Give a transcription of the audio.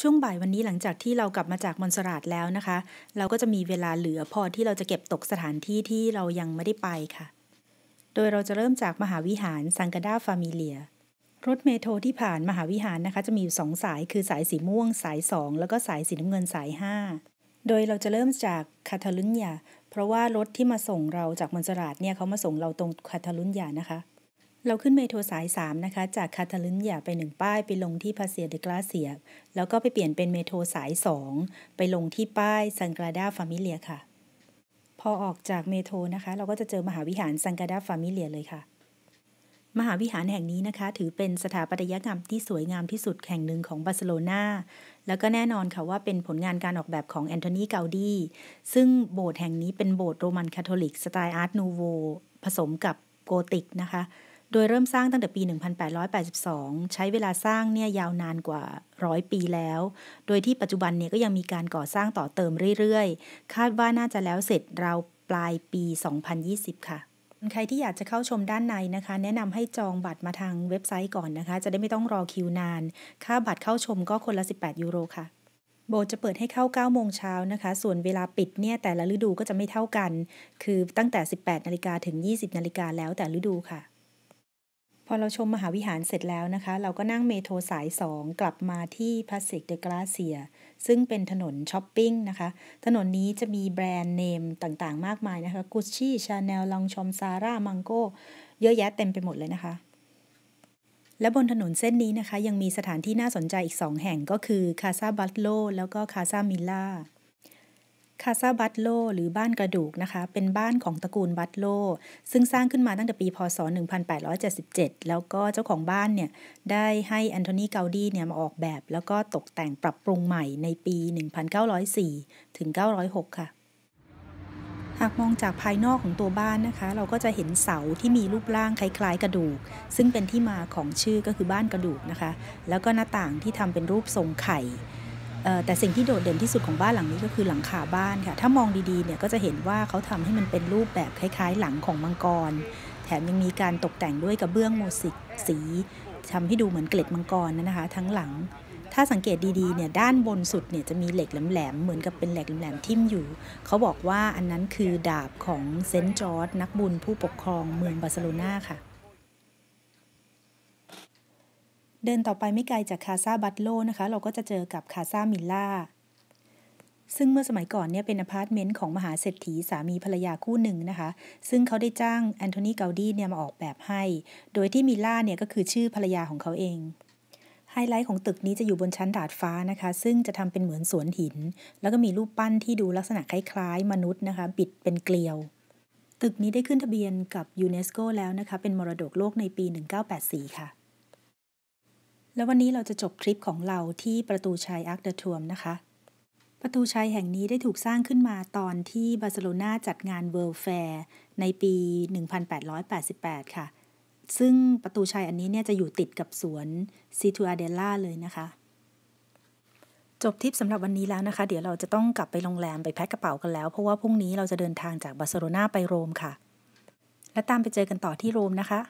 ช่วงบ่ายวันนี้หลังจากที่เรากลับมาจากมอนสราดแล้วนะคะ เราก็จะมีเวลาเหลือพอที่เราจะเก็บตกสถานที่ที่เรายังไม่ได้ไปค่ะโดยเราจะเริ่มจากมหาวิหารซังกาดาฟามิเลียรถเมโทรที่ผ่านมหาวิหารนะคะ จะมีอยู่สองสายคือสายสีม่วงสายสองแล้วก็สายสีน้ำเงินสายห้าโดยเราจะเริ่มจากคาทาลุญญาเพราะว่ารถที่มาส่งเราจากมอนสราดเนี่ยเขามาส่งเราตรงคาทาลุญญานะคะเราขึ้นเมโทรสาย3นะคะ จากคาทาลินยาไป1ป้าย ไปลงที่พาเซียเดกลาเซียแล้วก็ไปเปลี่ยนเป็นเมโทรสาย 2 ไปลงที่ป้ายซังกราดาฟามิเลียค่ะ พอออกจากเมโทรนะคะเราก็จะเจอมหาวิหารซังกราดาฟามิเลียเลยค่ะมหาวิหารแห่งนี้นะคะ ถือเป็นสถาปัตยกรรมที่สวยงามที่สุดแห่งหนึ่งของบาร์เซโลนาแล้วก็แน่นอนค่ะว่าเป็นผลงานการออกแบบของแอนโทนีเกาดีซึ่งโบสถ์แห่งนี้เป็นโบสถ์โรมันคาทอลิกสไตล์อาร์ตนูโวผสมกับโกติกนะคะโดยเริ่มสร้างตั้งแต่ปี 1882 ใช้เวลาสร้างเนี่ยยาวนานกว่าร้อยปีแล้ว โดยที่ปัจจุบันเนี่ยก็ยังมีการก่อสร้างต่อเติมเรื่อยๆ คาดว่าน่าจะแล้วเสร็จราวปลายปี 2020 ค่ะ ใครที่อยากจะเข้าชมด้านในนะคะ แนะนำให้จองบัตรมาทางเว็บไซต์ก่อนนะคะ จะได้ไม่ต้องรอคิวนาน ค่าบัตรเข้าชมก็คนละ 18 ยูโรค่ะ โบจะเปิดให้เข้า 9 โมงเช้านะคะ ส่วนเวลาปิดเนี่ยแต่ละฤดูก็จะไม่เท่ากัน คือตั้งแต่ 18 นาฬิกาถึง 20 นาฬิกาแล้วแต่ฤดูค่ะพอเราชมมหาวิหารเสร็จแล้วนะคะ เราก็นั่งเมโทรสายสองกลับมาที่ p าสิกเด d กราเซียซึ่งเป็นถนนช้อปปิ้งนะคะถนนนี้จะมีแบรนด์เนมต่างๆ มากมายนะคะกุชชี่ชาแนลลองชอมซาร่ามังโกเยอะแยะเต็มไปหมดเลยนะคะ และบนถนนเส้นนี้นะคะ ยังมีสถานที่น่าสนใจอีก 2 แห่งก็คือคาซาบัตโลแล้วก็คาซามิล่าคาซาบัตโลหรือบ้านกระดูกนะคะ เป็นบ้านของตระกูลบัตโล ซึ่งสร้างขึ้นมาตั้งแต่ปีพศ 1877 แล้วก็เจ้าของบ้านเนี่ยได้ให้แอนโทนีเกาดีเนี่ยมาออกแบบ แล้วก็ตกแต่งปรับปรุงใหม่ในปี 1904ถึง906ค่ะ หากมองจากภายนอกของตัวบ้านนะคะ เราก็จะเห็นเสาที่มีรูปร่างคล้ายๆกระดูก ซึ่งเป็นที่มาของชื่อก็คือบ้านกระดูกนะคะ แล้วก็หน้าต่างที่ทำเป็นรูปทรงไข่แต่สิ่งที่โดดเด่นที่สุดของบ้านหลังนี้ก็คือหลังคาบ้านค่ะ ถ้ามองดีๆเนี่ยก็จะเห็นว่าเขาทำให้มันเป็นรูปแบบคล้าย ๆ หลังของมังกร แถมยังมีการตกแต่งด้วยกระเบื้องโมสิกสี ทำให้ดูเหมือนเกล็ดมังกรนะคะ ทั้งหลัง ถ้าสังเกตดีๆเนี่ยด้านบนสุดเนี่ยจะมีเหล็กแหลมๆเหมือนกับเป็นเหล็กแหลมๆทิ่มอยู่ เขาบอกว่าอันนั้นคือดาบของเซนจอร์ดนักบุญผู้ปกครอง เมืองบาร์เซโลนาค่ะเดินต่อไปไม่ไกลจากคาซาบัตโลนะคะ เราก็จะเจอกับคาซามิลล่าซึ่งเมื่อสมัยก่อนเนี่ยเป็นอพาร์ตเมนต์ของมหาเศรษฐีสามีภรรยาคู่หนึ่งนะคะ ซึ่งเขาได้จ้างแอนโทนีเกาดีเนี่ยมาออกแบบให้ โดยที่มิลล่าเนี่ยก็คือชื่อภรรยาของเขาเอง ไฮไลท์ของตึกนี้จะอยู่บนชั้นดาดฟ้านะคะ ซึ่งจะทำเป็นเหมือนสวนหิน แล้วก็มีรูปปั้นที่ดูลักษณะคล้ายๆมนุษย์นะคะบิดเป็นเกลียว ตึกนี้ได้ขึ้นทะเบียนกับยูเนสโกแล้วนะคะเป็นมรดกโลกในปี 1984 ค่ะแล้ววันนี้เราจะจบคลิปของเราที่ประตูชัยอาร์คเดอทัวมนะคะ ประตูชัยแห่งนี้ได้ถูกสร้างขึ้นมาตอนที่บาร์เซโลนาจัดงานเวิลด์แฟร์ในปี 1888 ค่ะ ซึ่งประตูชัยอันนี้เนี่ยจะอยู่ติดกับสวนซิทูอาเดล่าเลยนะคะ จบทิปสำหรับวันนี้แล้วนะคะ เดี๋ยวเราจะต้องกลับไปโรงแรมไปแพ็คกระเป๋ากันแล้ว เพราะว่าพรุ่งนี้เราจะเดินทางจากบาร์เซโลนาไปโรมค่ะ และตามไปเจอกันต่อที่โรมนะคะ